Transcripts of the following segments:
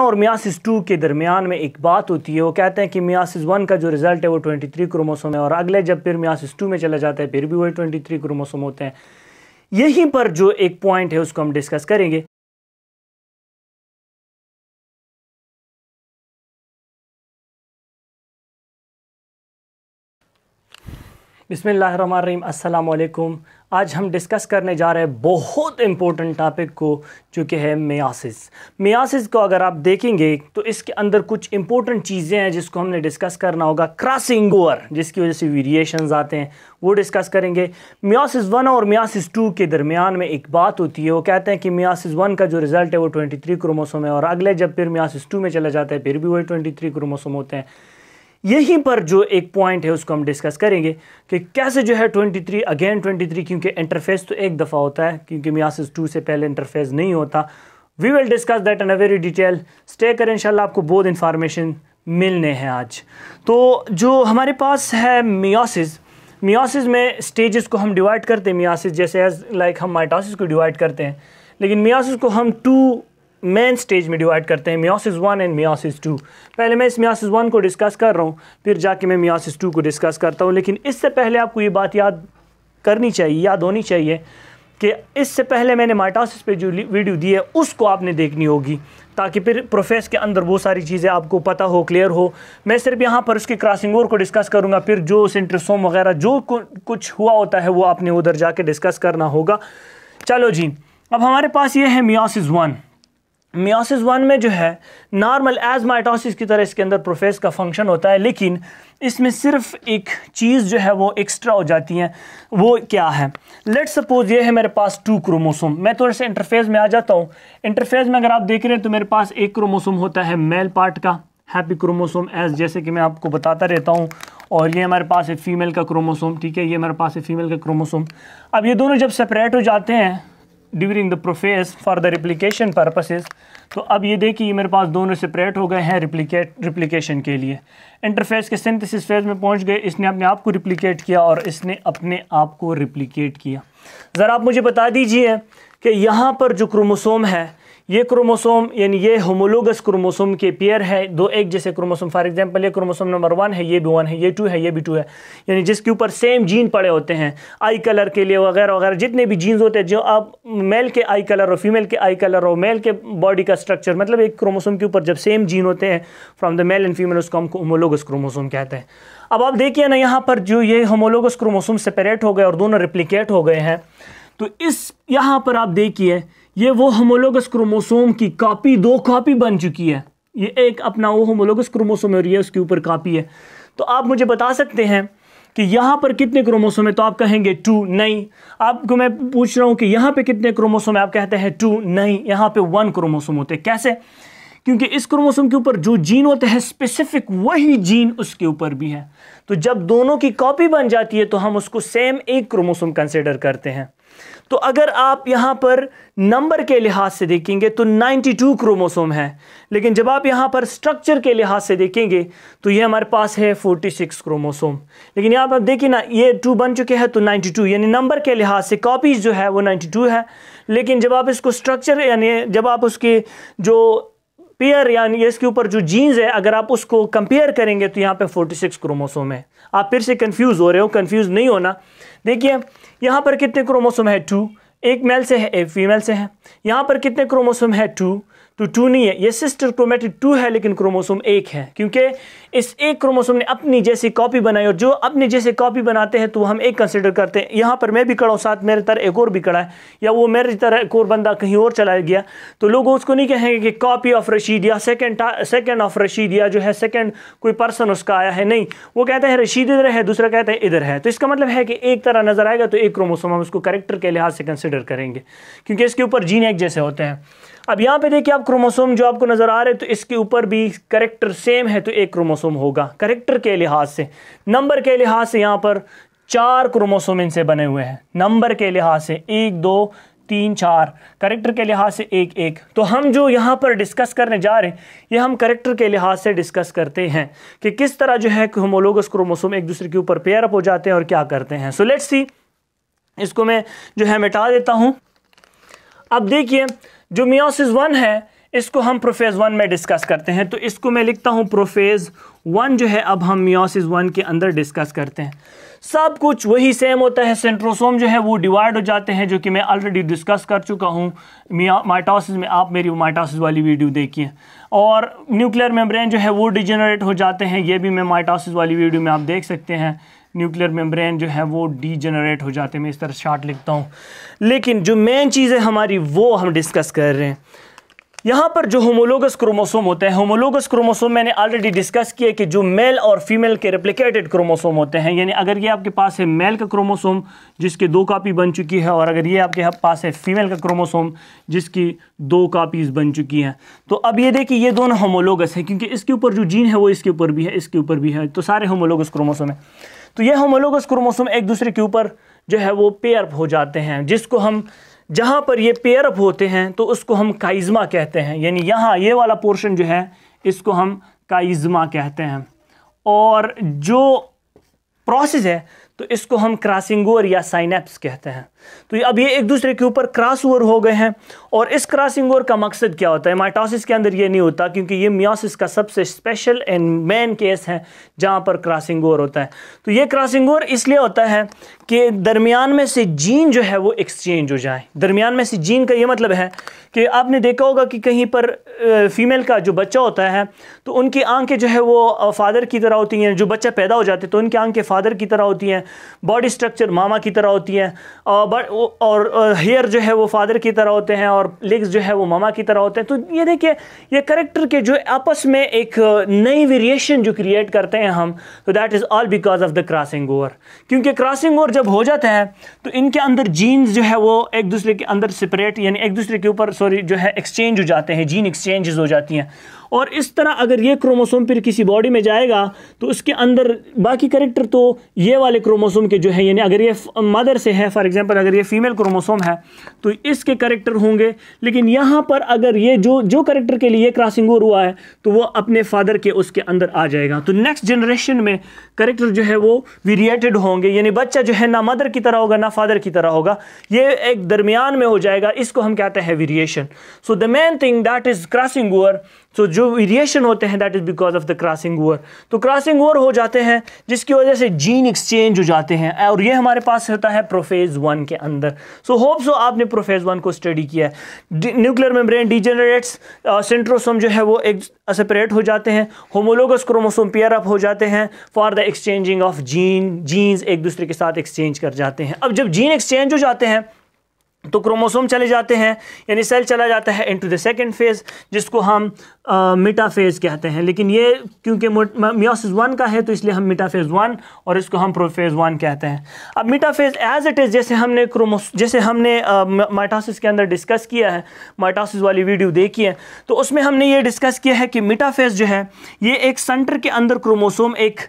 और meiosis two के दरमियान में एक बात होती है वो कहते हैं कि मियासिस वन का जो रिज़ल्ट है वो ट्वेंटी थ्री क्रोमोसोम है और अगले जब फिर मियासिस टू में चला जाता है फिर भी वही ट्वेंटी थ्री क्रोमोसोम होते हैं यहीं पर जो एक पॉइंट है उसको हम डिस्कस करेंगे बिस्मिल्लाम अल्लाम आज हम डिस्कस करने जा रहे हैं बहुत इम्पोर्टेंट टॉपिक को जो कि है मियासिस मियासिस को अगर आप देखेंगे तो इसके अंदर कुछ इंपॉर्टेंट चीज़ें हैं जिसको हमने डिस्कस करना होगा क्रॉसिंग ओवर जिसकी वजह से वेरिएशंस आते हैं वो डिस्कस करेंगे मियासिस वन और मियासिस टू के दरमियान में एक बात होती है वो कहते हैं कि मियासिस वन का जो रिज़ल्ट है वो ट्वेंटी थ्री क्रोमोसोम है और अगले जब फिर मियासिस टू में चला जाता है फिर भी वही ट्वेंटी थ्री क्रोमोसोम होते हैं यहीं पर जो एक पॉइंट है उसको हम डिस्कस करेंगे कि कैसे जो है 23 अगेन 23 क्योंकि इंटरफेस तो एक दफ़ा होता है क्योंकि मियासिस टू से पहले इंटरफेस नहीं होता we will discuss that in a very detail stay करें इंशाल्लाह आपको बहुत इन्फॉर्मेशन मिलने हैं आज तो जो हमारे पास है मियासिस मियासिस में स्टेजेस को हम डिवाइड करते हैं मियासिस जैसे एज लाइक like हम माइटोसिस को डिवाइड करते हैं लेकिन मियासिस को हम टू मेन स्टेज में डिवाइड करते हैं meiosis one and meiosis two पहले मैं इस मियोसिस वन को डिस्कस कर रहा हूँ फिर जाके मैं मियोसिस टू को डिस्कस करता हूँ लेकिन इससे पहले आपको ये बात याद करनी चाहिए याद होनी चाहिए कि इससे पहले मैंने माइटोसिस पे जो वीडियो दी है उसको आपने देखनी होगी ताकि फिर प्रोफेस के अंदर वो सारी चीज़ें आपको पता हो क्लियर हो मैं सिर्फ यहाँ पर उसके क्रॉसिंग ओवर को डिस्कस करूँगा फिर जो सेंट्रसोम वगैरह जो कुछ हुआ होता है वो आपने उधर जाके डिस्कस करना होगा चलो जी अब हमारे पास ये है मियोसिस वन मियासिस वन में जो है नॉर्मल एज माइटोसिस की तरह इसके अंदर प्रोफेस का फंक्शन होता है लेकिन इसमें सिर्फ एक चीज़ जो है वो एक्स्ट्रा हो जाती है वो क्या है लेट सपोज ये है मेरे पास टू क्रोमोसोम मैं थोड़े से इंटरफेस में आ जाता हूँ इंटरफेस में अगर आप देख रहे हैं तो मेरे पास एक क्रोमोसोम होता है मेल पार्ट का हैप्पी क्रोमोसोम एज जैसे कि मैं आपको बताता रहता हूँ और ये हमारे पास है फीमेल का क्रोमोसोम ठीक है ये हमारे पास है फीमेल का क्रोमोसोम अब ये दोनों जब सेपरेट हो जाते हैं during the prophase for the replication purposes तो अब ये देखिए मेरे पास दोनों सेपरेट हो गए हैं रिप्लिकेट रिप्लिकेशन के लिए इंटरफेस के सिंथेसिस फेज में पहुंच गए इसने अपने आप को रिप्लिकेट किया और इसने अपने आप को रिप्लिकेट किया ज़रा आप मुझे बता दीजिए कि यहाँ पर जो क्रोमोसोम है ये क्रोमोसोम यानी ये होमोलोगस क्रोमोसोम के पेयर है दो एक जैसे क्रोमोसोम फॉर एग्जांपल ये क्रोमोसोम नंबर वन है ये भी वन है ये टू है ये भी टू है यानी जिसके ऊपर सेम जीन पड़े होते हैं आई कलर के लिए वगैरह वगैरह जितने भी जीन्स होते हैं जो आप मेल के आई कलर हो फीमेल के आई कलर हो मेल के बॉडी का स्ट्रक्चर मतलब एक क्रोमोसोम के ऊपर जब सेम जीन होते हैं from the male and female उसको हम होमोलोगस क्रोमोसोम कहते हैं अब आप देखिए ना यहाँ पर जो ये होमोलोगस क्रोमोसोम सेपरेट हो गए और दोनों रिप्लिकेट हो गए हैं तो इस यहाँ पर आप देखिए ये वो होमोलोगस क्रोमोसोम की कापी दो कापी बन चुकी है ये एक अपना वो होमोलोगस क्रोमोसोम और ये उसके ऊपर कापी है तो आप मुझे बता सकते हैं कि यहाँ पर कितने क्रोमोसोम है तो आप कहेंगे टू नहीं आपको मैं पूछ रहा हूँ कि यहाँ पे कितने क्रोमोसोम है आप कहते हैं टू नहीं यहाँ पे वन क्रोमोसोम होते हैं कैसे क्योंकि इस क्रोमोसोम के ऊपर जो जीन होते हैं स्पेसिफिक वही जीन उसके ऊपर भी है तो जब दोनों की कॉपी बन जाती है तो हम उसको सेम एक क्रोमोसोम कंसिडर करते हैं तो अगर आप यहां पर नंबर के लिहाज से देखेंगे तो 92 क्रोमोसोम है लेकिन जब आप यहां पर स्ट्रक्चर के लिहाज से देखेंगे तो ये हमारे पास है 46 क्रोमोसोम लेकिन यहाँ पर देखिए ना ये टू बन चुके हैं तो 92 यानी नंबर के लिहाज से कॉपीज जो है वो 92 है लेकिन जब आप इसको स्ट्रक्चर यानी जब आप उसके जो पेयर यानी इसके ऊपर जो जीन्स है अगर आप उसको कंपेयर करेंगे तो यहाँ फोर्टी सिक्स क्रोमोसोम है आप फिर से कंफ्यूज हो रहे हो कंफ्यूज नहीं होना देखिए यहाँ पर कितने क्रोमोसोम है टू एक मेल से है एक फीमेल से है यहाँ पर कितने क्रोमोसोम है टू टू तो टू नहीं है ये सिस्टर क्रोमेटिक टू है लेकिन क्रोमोसोम एक है क्योंकि इस एक क्रोमोसोम ने अपनी जैसी कॉपी बनाई और जो अपने जैसे कॉपी बनाते हैं तो हम एक कंसिडर करते हैं यहाँ पर मैं भी खड़ा हूँ साथ मेरे तरह एक और भी खड़ा है या वो मेरे तरह एक और बंदा कहीं और चला गया तो लोग उसको नहीं कहेंगे कि कॉपी ऑफ रशीद या सेकेंड सेकेंड ऑफ रशीद या जो है सेकेंड कोई पर्सन उसका आया है नहीं वो कहते हैं रशीद इधर है दूसरा कहते हैं इधर है तो इसका मतलब है कि एक तरह नज़र आएगा तो एक क्रोमोसोम हम उसको करेक्टर के लिहाज से कंसिडर करेंगे क्योंकि इसके ऊपर जीन एक जैसे होते हैं अब यहां पे देखिए आप क्रोमोसोम जो आपको नज़र आ रहे तो इसके ऊपर भी करेक्टर सेम है तो एक क्रोमोसोम होगा करेक्टर के लिहाज से नंबर के लिहाज से यहां पर चार क्रोमोसोम इनसे बने हुए हैं नंबर के लिहाज से एक दो तीन चार करेक्टर के लिहाज से एक एक तो हम जो यहां पर डिस्कस करने जा रहे हैं ये हम करेक्टर के लिहाज से डिस्कस करते हैं कि किस तरह जो है होमोलोगस क्रोमोसोम एक दूसरे के ऊपर पेयर अप हो जाते हैं और क्या करते हैं सो लेट्स सी इसको मैं जो है मिटा देता हूं अब देखिए जो मियोसिस वन है इसको हम प्रोफेज़ वन में डिस्कस करते हैं तो इसको मैं लिखता हूँ प्रोफेज़ वन जो है अब हम मियोसिस वन के अंदर डिस्कस करते हैं सब कुछ वही सेम होता है सेंट्रोसोम जो है वो डिवाइड हो जाते हैं जो कि मैं ऑलरेडी डिस्कस कर चुका हूँ माइटोसिस में आप मेरी माइटोसिस वाली वीडियो देखिए और न्यूक्लियर मेम्ब्रेन जो है वो डिजेनरेट हो जाते हैं ये भी मैं माइटोसिस वाली वीडियो में आप देख सकते हैं न्यूक्लियर मेम्ब्रेन जो है वो डीजनरेट हो जाते हैं मैं इस तरह शार्ट लिखता हूँ लेकिन जो मेन चीज़ है हमारी वो हम डिस्कस कर रहे हैं यहाँ पर जो होमोलोगस क्रोमोसोम होते हैं होमोलोगस क्रोमोसोम मैंने ऑलरेडी डिस्कस किया कि जो मेल और फीमेल के रेप्लिकेटेड क्रोमोसोम होते हैं यानी अगर ये आपके पास है मेल का क्रोमोसोम जिसकी दो कापी बन चुकी है और अगर ये आपके पास है फीमेल का क्रोमोसोम जिसकी दो कापीज बन चुकी हैं तो अब ये देखिए ये दोनों होमोलोगस हैं क्योंकि इसके ऊपर जो जीन है वो इसके ऊपर भी है इसके ऊपर भी है तो सारे होमोलोगस क्रोमोसोम है तो ये होमोलोगस क्रोमोसोम एक दूसरे के ऊपर जो है वो पेयर हो जाते हैं जिसको हम जहाँ पर ये पेयर अप होते हैं तो उसको हम काइजमा कहते हैं यानी यहाँ ये वाला पोर्शन जो है इसको हम काइज्मा कहते हैं और जो प्रोसेस है तो इसको हम क्रासिंगोर या साइनेप्स कहते हैं तो अब ये एक दूसरे के ऊपर क्रॉस ओवर हो गए हैं और इस क्रॉसिंग ओवर का मकसद क्या होता है माइटोसिस के अंदर ये नहीं होता क्योंकि ये मियोसिस का सबसे स्पेशल एंड मेन केस है जहां पर क्रॉसिंग ओवर होता है तो ये क्रॉसिंग ओवर इसलिए होता है कि दरमियान में से जीन जो है वो एक्सचेंज हो जाए दरमियान में से जीन का ये मतलब है कि आपने देखा होगा कि कहीं पर फीमेल का जो बच्चा होता है तो उनकी आंखें जो है वो फादर की तरह होती हैं जो बच्चा पैदा हो जाते तो उनकी आंखें फादर की तरह होती हैं बॉडी स्ट्रक्चर मामा की तरह होती हैं बट और हेयर जो है वो फादर की तरह होते हैं और लेग्स जो है वो मामा की तरह होते हैं तो ये देखिए ये करेक्टर के जो आपस में एक नई वेरिएशन जो क्रिएट करते हैं हम तो that is all because of the crossing over क्योंकि क्रॉसिंग ओवर जब हो जाता है तो इनके अंदर जीन्स जो है वो एक दूसरे के अंदर सेपरेट यानी एक दूसरे के ऊपर सॉरी जो है एक्सचेंज हो जाते हैं जीन एक्सचेंजेस हो जाती हैं और इस तरह अगर ये क्रोमोसोम फिर किसी बॉडी में जाएगा तो उसके अंदर बाकी करेक्टर तो ये वाले क्रोमोसोम के जो है यानी अगर ये मदर से है फॉर एग्जाम्पल अगर ये फीमेल क्रोमोसोम है तो इसके करेक्टर होंगे लेकिन यहाँ पर अगर ये जो जो करेक्टर के लिए क्रॉसिंग ओवर हुआ है तो वो अपने फादर के उसके अंदर आ जाएगा तो नेक्स्ट जनरेशन में करेक्टर जो है वो वीरिएटेड होंगे यानी बच्चा जो है ना मदर की तरह होगा ना फादर की तरह होगा ये एक दरमियान में हो जाएगा इसको हम कहते हैं variation so the main thing that is crossing over so जो वेरिएशन होते हैं that is because of the crossing over तो क्रॉसिंग ओवर हो जाते हैं जिसकी वजह से जीन एक्सचेंज हो जाते हैं और ये हमारे पास होता है प्रोफेज वन के अंदर सो होप सो आपने प्रोफेज वन को स्टडी किया है न्यूक्लियर मेम्ब्रेन डिजेनरेट्स सेंट्रोसोम जो है वो एक सेपरेट हो जाते हैं होमोलोगस क्रोमोसोम पेयर अप हो जाते हैं for the exchanging of gene genes एक दूसरे के साथ एक्सचेंज कर जाते हैं अब जब जीन एक्सचेंज हो जाते हैं तो क्रोमोसोम चले जाते हैं यानी सेल चला जाता है इनटू द सेकंड फेज़ जिसको हम मिटाफेज कहते हैं लेकिन ये क्योंकि मियोसिस वन का है तो इसलिए हम मिटाफेज वन और इसको हम प्रोफेज वन कहते हैं अब मिटाफेज एज इट इज़ जैसे हमने क्रोमोस जैसे हमने माइटासिस के अंदर डिस्कस किया है माइटासिस वाली वीडियो देखी है तो उसमें हमने ये डिस्कस किया है कि मिटाफेज जो है ये एक सेंटर के अंदर क्रोमोसोम एक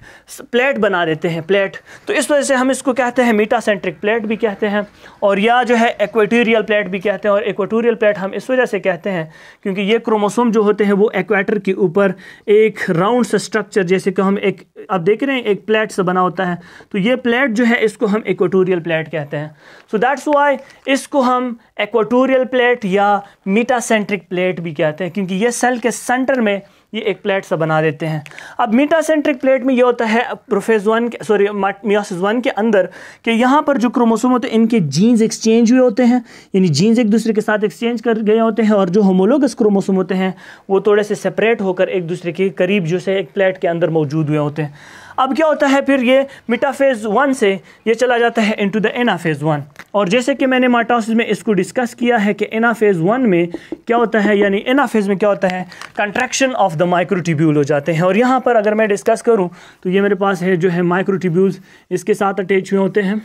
प्लेट बना देते हैं प्लेट तो इस वजह से हम इसको कहते हैं मीटासेंट्रिक प्लेट भी कहते हैं और या जो है एक्वेटोरियल प्लेट भी कहते हैं और एक्वेटोरियल प्लेट हम इस वजह से कहते हैं क्योंकि ये क्रोमोसोम जो होते हैं वो एक्वेटर के ऊपर एक राउंड सा स्ट्रक्चर जैसे कि हम एक आप देख रहे हैं एक प्लेट से बना होता है तो ये प्लेट जो है इसको हम एक्वाटोरियल प्लेट कहते हैं सो दैट्स वाई इसको हम एक्वाटोरियल प्लेट या मीटासेंट्रिक प्लेट भी कहते हैं क्योंकि ये सेल के सेंटर में ये एक प्लेट सा बना देते हैं अब मीटासेंट्रिक प्लेट में ये होता है prophase one sorry meiosis one के अंदर कि यहाँ पर जो क्रोमोसोम होते हैं इनके जीन्स एक्सचेंज हुए होते हैं यानी जीन्स एक दूसरे के साथ एक्सचेंज कर गए होते हैं और जो होमोलोगस क्रोमोसोम होते हैं वो थोड़े से सेपरेट होकर एक दूसरे के करीब जो है एक प्लेट के अंदर मौजूद हुए होते हैं अब क्या होता है फिर ये मिटाफेज वन से ये चला जाता है इनटू द एनाफेज वन और जैसे कि मैंने माटाउसिस में इसको डिस्कस किया है कि एनाफेज वन में क्या होता है यानी एनाफेज में क्या होता है कंट्रैक्शन ऑफ द माइक्रोटिब्यूल हो जाते हैं और यहाँ पर अगर मैं डिस्कस करूँ तो ये मेरे पास है जो है माइक्रोटिब्यूल्स इसके साथ अटैच हुए होते हैं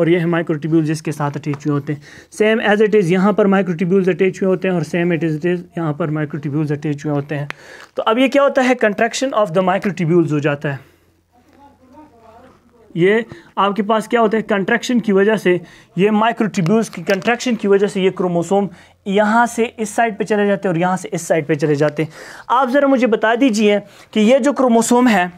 और ये है माइक्रोटिब्यूल जिसके साथ अटैच हुए होते हैं सेम एज इट इज़ यहाँ पर माइक्रोटिब्यूल्स अटैच हुए होते हैं और same at is it is यहाँ पर माइक्रोटिब्यूल्स अटैच हुए होते हैं तो अब ये क्या होता है कंट्रैक्शन ऑफ द माइक्रोटिब्यूल्स हो जाता है ये आपके पास क्या होता है कंट्रैक्शन की वजह से ये माइक्रोट्यूब्यूल्स की कंट्रैक्शन की वजह से ये क्रोमोसोम यहाँ से इस साइड पे चले जाते हैं और यहाँ से इस साइड पे चले जाते हैं आप ज़रा मुझे बता दीजिए कि ये जो क्रोमोसोम है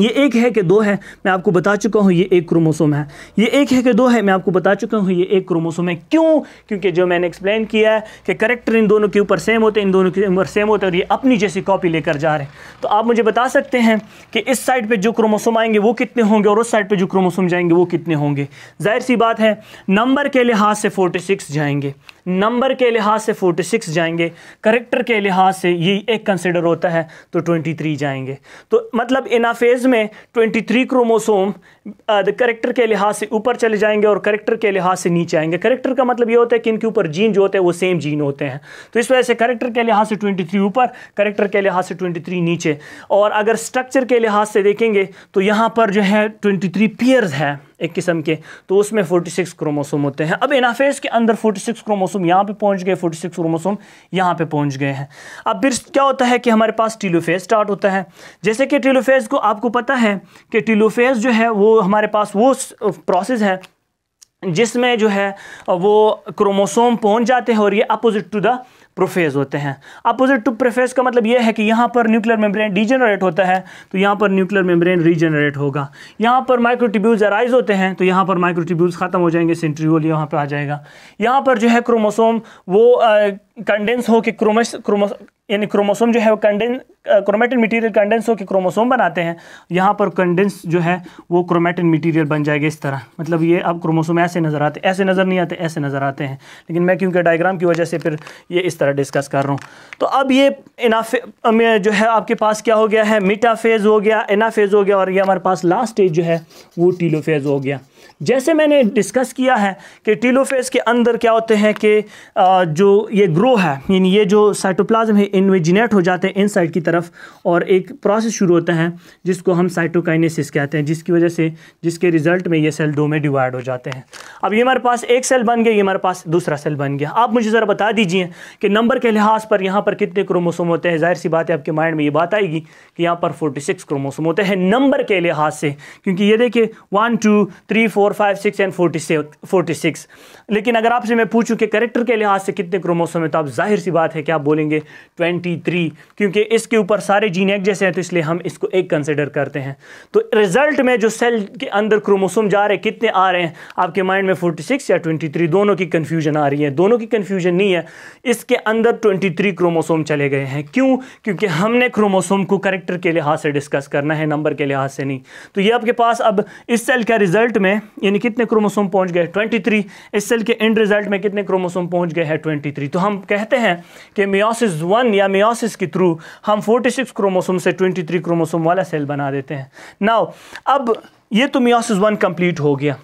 ये एक है कि दो है मैं आपको बता चुका हूँ ये एक क्रोमोसोम है ये एक है कि दो है मैं आपको बता चुका हूँ ये एक क्रोमोसोम है क्यों क्योंकि जो मैंने एक्सप्लेन किया है कि करेक्टर इन दोनों के ऊपर सेम होते हैं इन दोनों के ऊपर सेम होते हैं और ये अपनी जैसी कॉपी लेकर जा रहे हैं तो आप मुझे बता सकते हैं कि इस साइड पर जो क्रोमोसोम आएंगे वो कितने होंगे और उस साइड पर जो क्रोमोसोम जाएंगे वो कितने होंगे जाहिर सी बात है नंबर के लिहाज से फोर्टी जाएंगे नंबर के लिहाज से 46 सिक्स जाएंगे करेक्टर के लिहाज से ये एक कंसिडर होता है तो ट्वेंटी थ्री जाएंगे तो मतलब इनाफेज में ट्वेंटी थ्री क्रोमोसोम करेक्टर के लिहाज से ऊपर चले जाएंगे और करेक्टर के लिहाज से नीचे आएंगे करेक्टर का मतलब ये होता है कि इनके ऊपर जीन जो होते हैं वो सेम जीन होते हैं तो इस वजह से करेक्टर के लिहाज से ट्वेंटी थ्री ऊपर करेक्टर के लिहाज से ट्वेंटी थ्री नीचे और अगर स्ट्रक्चर के लिहाज से देखेंगे तो यहाँ पर जो है ट्वेंटी थ्री पेयर्स है एक किस्म के तो उसमें 46 सिक्स क्रोमोसोम होते हैं अब इनाफेज के अंदर 46 सिक्स क्रोमोसोम यहाँ पे पहुँच गए 46 सिक्स क्रोमोसोम यहाँ पे पहुँच गए हैं अब फिर क्या होता है कि हमारे पास टीलोफेज स्टार्ट होता है जैसे कि टीलोफेज को आपको पता है कि टीलोफेज जो है वो हमारे पास वो प्रोसेस है जिसमें जो है वो क्रोमोसोम पहुंच जाते हैं और ये अपोजिट टू द प्रोफेज होते हैं अपोजिट टू प्रोफेज का मतलब यह है कि यहाँ पर न्यूक्लियर मेम्ब्रेन डिजेनरेट होता है तो यहाँ पर न्यूक्लियर मेम्ब्रेन रीजनरेट होगा यहाँ पर माइक्रोटिब्यूल्स अराइज होते हैं तो यहाँ पर माइक्रोटिब्यूल्स खत्म हो जाएंगे सेंट्रियोल यहाँ पर आ जाएगा यहाँ पर जो है क्रोमोसोम वो कंडेंस हो के क्रोमस क्रोमो यानी क्रोमोसोम जो है वो कंडेंस क्रोमेटिन मटेरियल कंडेंस हो के क्रोमोसोम बनाते हैं यहाँ पर कंडेंस जो है वो क्रोमेटिन मटेरियल बन जाएगा इस तरह मतलब ये अब क्रोमोसोम ऐसे नज़र आते ऐसे नज़र नहीं आते ऐसे नज़र आते हैं लेकिन मैं क्योंकि डायग्राम की वजह से फिर ये इस तरह डिस्कस कर रहा हूँ तो अब ये इनाफे जो है आपके पास क्या हो गया है फेज हो गया इनाफेज़ हो गया और ये हमारे पास लास्ट स्टेज जो है वो टीलोफेज़ हो गया जैसे मैंने डिस्कस किया है कि टीलोफेज़ के अंदर क्या होते हैं कि जो ये ग्रुप ग्रो है यानी ये जो साइटोप्लाज्म है इनमें जिनेट हो जाते हैं इनसाइड की तरफ और एक प्रोसेस शुरू होता है जिसको हम साइटोकाइनेसिस कहते हैं जिसकी वजह से जिसके रिजल्ट में ये सेल दो में डिवाइड हो जाते हैं अब ये हमारे पास एक सेल बन गया ये हमारे पास दूसरा सेल बन गया आप मुझे ज़रा बता दीजिए कि नंबर के लिहाज पर यहाँ पर कितने क्रोमोसोम होते हैं जाहिर सी बात है आपके माइंड में ये बात आएगी कि यहाँ पर फोर्टी सिक्स क्रोमोसोम होते हैं नंबर के लिहाज से क्योंकि ये देखिए one two three four five six and forty forty six लेकिन अगर आपसे मैं पूछूँ कि करेक्टर के लिहाज से कितने क्रोमोसोम तो आप जाहिर सी बात है क्या बोलेंगे ट्वेंटी थ्री क्योंकि इसके ऊपर सारे जीन एक जैसे हैं तो इसलिए हम इसको एक कंसिडर करते हैं तो रिजल्ट में जो सेल के अंदर क्रोमोसोम जा रहे कितने आ रहे हैं आपके माइंड में फोर्टी सिक्स या ट्वेंटी थ्री दोनों की कन्फ्यूजन आ रही है दोनों की कन्फ्यूजन नहीं है इसके अंदर ट्वेंटी थ्री क्रोमोसोम चले गए हैं क्यों क्योंकि हमने क्रोमोसोम को करेक्टर के लिहाज से डिस्कस करना है नंबर के लिहाज से नहीं तो ये आपके पास अब इस सेल का रिजल्ट में यानी कितने क्रोमोसोम पहुंच गए 23 इस सेल के एंड रिजल्ट में कितने क्रोमोसोम पहुंच गए हैं 23 तो हम कहते हैं कि मियोसिस वन या मियोसिस के थ्रू हम 46 क्रोमोसोम से 23 क्रोमोसोम वाला सेल बना देते हैं नाउ अब ये तो मियोसिस वन कंप्लीट हो गया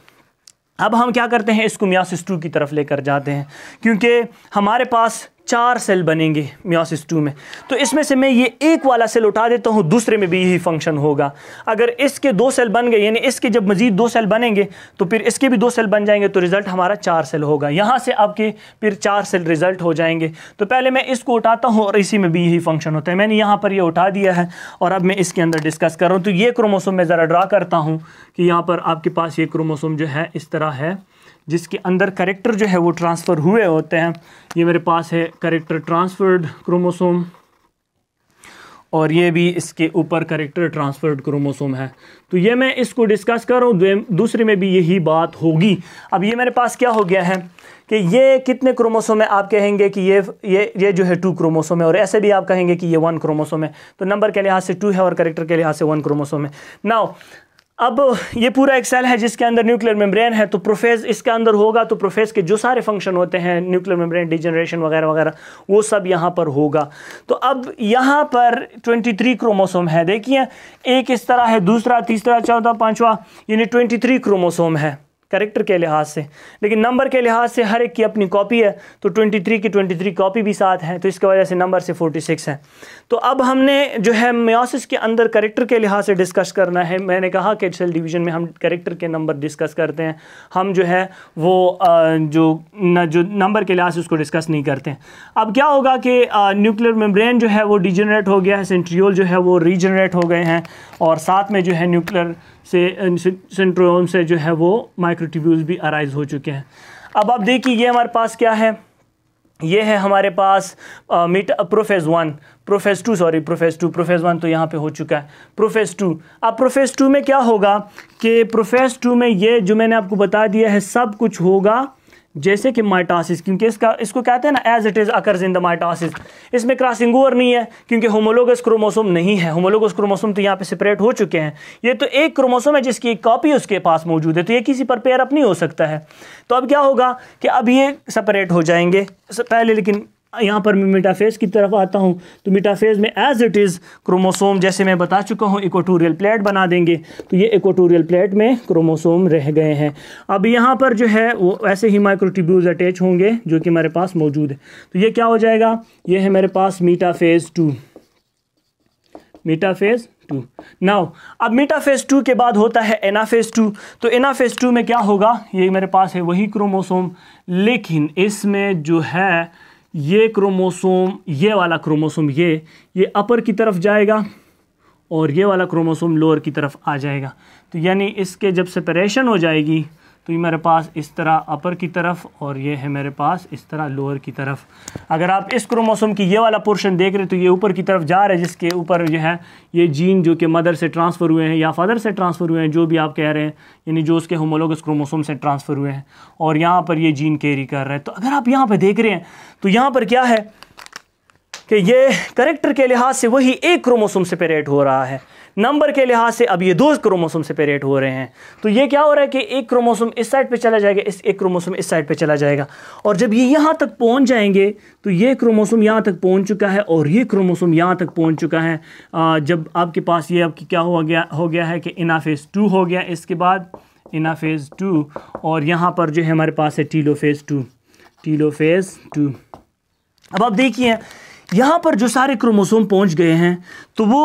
अब हम क्या करते हैं इसको मियासिस टू की तरफ लेकर जाते हैं क्योंकि हमारे पास चार सेल बनेंगे म्योसिस टू में तो इसमें से मैं ये एक वाला सेल उठा देता हूँ दूसरे में भी यही फंक्शन होगा अगर इसके दो सेल बन गए यानी इसके जब मज़ीद दो सेल बनेंगे तो फिर इसके भी दो सेल बन जाएंगे तो रिज़ल्ट हमारा चार सेल होगा यहाँ से आपके फिर चार सेल रिज़ल्ट हो जाएंगे तो पहले मैं इसको उठाता हूँ और इसी में भी यही फंक्शन होता है मैंने यहाँ पर यह उठा दिया है और अब मैं इसके अंदर डिस्कस कर रहा हूँ तो ये क्रोमोसोम मैं ज़रा ड्रा करता हूँ कि यहाँ पर आपके पास ये क्रोमोसोम जो है इस तरह है जिसके अंदर करेक्टर जो है वो ट्रांसफ़र हुए होते हैं ये मेरे पास है करेक्टर ट्रांसफर्ड क्रोमोसोम और ये भी इसके ऊपर करेक्टर ट्रांसफर्ड क्रोमोसोम है तो ये मैं इसको डिस्कस कर रहा हूँ दूसरे में भी यही बात होगी अब ये मेरे पास क्या हो गया है कि ये कितने क्रोमोसोम है आप कहेंगे कि ये ये ये जो है टू क्रोमोसोम है और ऐसे भी आप कहेंगे कि ये वन क्रोमोसोम है तो नंबर के लिहाज से टू है और करेक्टर के लिहाज से वन क्रोमोसोम है नाउ अब ये पूरा एक सेल है जिसके अंदर न्यूक्लियर मेम्ब्रेन है तो प्रोफेज इसके अंदर होगा तो प्रोफेज के जो सारे फंक्शन होते हैं न्यूक्लियर मेम्ब्रेन डिजनरेशन वगैरह वगैरह वो सब यहाँ पर होगा तो अब यहाँ पर 23 क्रोमोसोम है देखिए एक इस तरह है दूसरा तीसरा चौथा पाँचवा यानी 23 क्रोमोसोम है करेक्टर के लिहाज से लेकिन नंबर के लिहाज से हर एक की अपनी कॉपी है तो 23 की 23 कॉपी भी साथ है तो इसकी वजह से नंबर से 46 है तो अब हमने जो है म्योसिस के अंदर करेक्टर के लिहाज से डिस्कस करना है मैंने कहा कि सेल डिवीजन में हम करेक्टर के नंबर डिस्कस करते हैं हम जो है वो जो न, जो नंबर के लिहाज से उसको डिस्कस नहीं करते अब क्या होगा कि न्यूक्लियर मेम्ब्रेन जो है वो डिजनरेट हो गया है सेंट्रियोल जो है वो रीजनरेट हो गए हैं और साथ में जो है न्यूक्लियर से सेंट्रोम से जो है वो माइक्रोट्यूब्यूल्स भी अराइज हो चुके हैं अब आप देखिए ये हमारे पास क्या है ये है हमारे पास मीट prophase one prophase two sorry prophase two prophase one तो यहाँ पे हो चुका है प्रोफेज टू अब प्रोफेज टू में क्या होगा कि प्रोफेज टू में ये जो मैंने आपको बता दिया है सब कुछ होगा जैसे कि माइटासिस क्योंकि इसका इसको कहते हैं ना as it is occurs in the mitosis इसमें क्रॉसिंग ओवर नहीं है क्योंकि होमोलोगस क्रोमोसोम नहीं है होमोलोगस क्रोमोसोम तो यहाँ पे सेपरेट हो चुके हैं ये तो एक क्रोमोसोम है जिसकी एक कॉपी उसके पास मौजूद है तो ये किसी पर पेयर अप नहीं हो सकता है तो अब क्या होगा कि अब ये सेपरेट हो जाएंगे पहले लेकिन यहाँ पर मैं मिटाफेज की तरफ आता हूँ तो मिटाफेज में एज इट इज़ क्रोमोसोम जैसे मैं बता चुका हूँ इक्वाटोरियल प्लेट बना देंगे तो ये इक्वाटोरियल प्लेट में क्रोमोसोम रह गए हैं अब यहाँ पर जो है वो ऐसे ही माइक्रोटिब्यूल्स अटैच होंगे जो कि मेरे पास मौजूद है तो ये क्या हो जाएगा ये है मेरे पास metaphase two metaphase two now अब मीटाफेज टू के बाद होता है एनाफेज टू तो एनाफेज टू में क्या होगा ये मेरे पास है वही क्रोमोसोम लेकिन इसमें जो है ये क्रोमोसोम ये वाला क्रोमोसोम ये ये अपर की तरफ जाएगा और ये वाला क्रोमोसोम लोअर की तरफ आ जाएगा तो यानी इसके जब सेपरेशन हो जाएगी तो ये मेरे पास इस तरह अपर की तरफ और ये है मेरे पास इस तरह लोअर की तरफ अगर आप इस क्रोमोसोम की ये वाला पोर्शन देख रहे तो ये ऊपर की तरफ जा रहा है जिसके ऊपर जो है ये जीन जो कि मदर से ट्रांसफ़र हुए हैं या फादर से ट्रांसफ़र हुए हैं जो भी आप कह रहे हैं यानी जो उसके होमोलोग क्रोमोसोम से ट्रांसफ़र हुए हैं और यहाँ पर ये जीन कैरी कर रहे हैं तो अगर आप यहाँ पर देख रहे हैं तो यहाँ पर क्या है कि ये करेक्टर के लिहाज से वही एक क्रोमोसोम से पेरेट हो रहा है नंबर के लिहाज से अब ये दो क्रोमोसोम से पेरेट हो रहे हैं तो ये क्या हो रहा है कि एक क्रोमोसोम इस साइड पे चला जाएगा इस एक क्रोमोसोम इस साइड पे चला जाएगा और जब ये यहाँ तक पहुँच जाएंगे तो ये क्रोमोसोम यहाँ तक पहुँच चुका है और ये क्रोमोसोम यहाँ तक पहुँच चुका है जब आपके पास ये आपकी क्या हो गया हो गया है कि इनाफेज टू हो गया इसके बाद इनाफेज टू और यहाँ पर जो है हमारे पास है telophase two telophase two अब आप देखिए यहाँ पर जो सारे क्रोमोसोम पहुँच गए हैं तो वो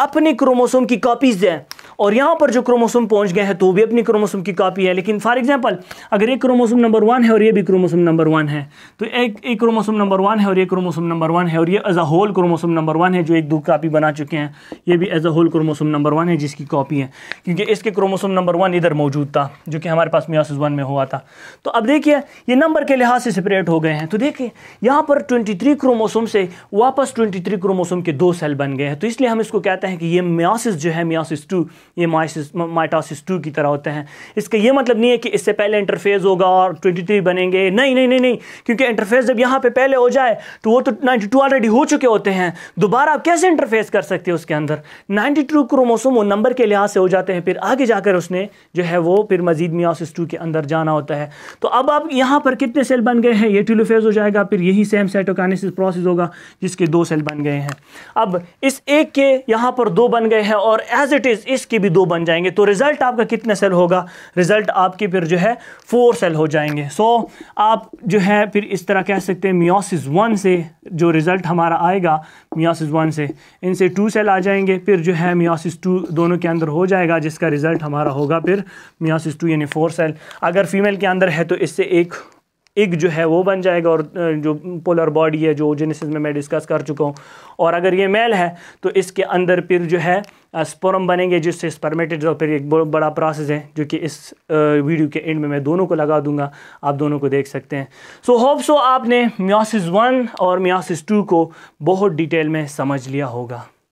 अपने क्रोमोसोम की कॉपीज़ हैं और यहाँ पर जो क्रोमोसोम पहुँच गए हैं तो भी अपनी क्रोमोसोम की कापी है लेकिन फॉर एग्जाम्पल अगर एक क्रोमोसोम नंबर वन है और ये भी क्रोमोसोम नंबर वन है तो एक एक क्रोमोसोम नंबर वन है और ये क्रोमोसोम नंबर वन है और ये as a whole chromosome number one है जो एक दो कापी बना चुके हैं ये भी as a whole chromosome number one है जिसकी कॉपी है क्योंकि इसके क्रोमोसोम नंबर वन इधर मौजूद था जो कि हमारे पास मियासिस वन में हुआ था तो अब देखिए ये नंबर के लिहाज से सेपरेट हो गए हैं तो देखिए यहाँ पर ट्वेंटी थ्री क्रोमोसोम से वापस ट्वेंटी थ्री क्रोमोसोम के दो सेल बन गए हैं तो इसलिए हम इसको कहते हैं कि ये म्यासिस जो है मियासिस टू ये माइसिस माइटासिस टू की तरह होते हैं इसका ये मतलब नहीं है कि इससे पहले इंटरफेज होगा और ट्वेंटी थ्री बनेंगे नहीं नहीं नहीं नहीं क्योंकि इंटरफेज जब यहाँ पर पहले हो जाए तो वो तो नाइन्टी टू ऑलरेडी हो चुके होते हैं दोबारा आप कैसे इंटरफेस कर सकते हैं उसके अंदर नाइन्टी टू क्रोमोसोम नंबर के लिहाज से हो जाते हैं फिर आगे जाकर उसने जो है वो फिर मजीद मियासिस टू के अंदर जाना होता है तो अब आप यहाँ पर कितने सेल बन गए हैं ये ट्यूलोफेज हो जाएगा फिर यही सेम सेटोकानिस प्रोसेस होगा जिसके दो सेल बन गए हैं अब इस एक के यहाँ पर दो बन गए हैं और एज इट इज़ इसकी भी दो बन जाएंगे तो रिजल्ट आपका कितने सेल होगा रिजल्ट आपके फिर जो है फोर सेल हो जाएंगे सो so, आप जो है फिर इस तरह कह सकते हैं मियोसिस वन से जो रिज़ल्ट हमारा आएगा मियोसिस वन से इनसे टू सेल आ जाएंगे फिर जो है मियोसिस टू दोनों के अंदर हो जाएगा जिसका रिज़ल्ट हमारा होगा फिर मियोसिस टू यानी फोर सेल अगर फीमेल के अंदर है तो इससे एक एक जो है वो बन जाएगा और जो पोलर बॉडी है जो जेनेसिस में मैं डिस्कस कर चुका हूँ और अगर ये मेल है तो इसके अंदर फिर जो है स्पोरम बनेंगे जिससे स्पर्मेटेड और फिर एक बड़ा प्रोसेस है जो कि इस वीडियो के एंड में मैं दोनों को लगा दूंगा आप दोनों को देख सकते हैं सो होप सो आपने म्यासिस वन और म्यासिस टू को बहुत डिटेल में समझ लिया होगा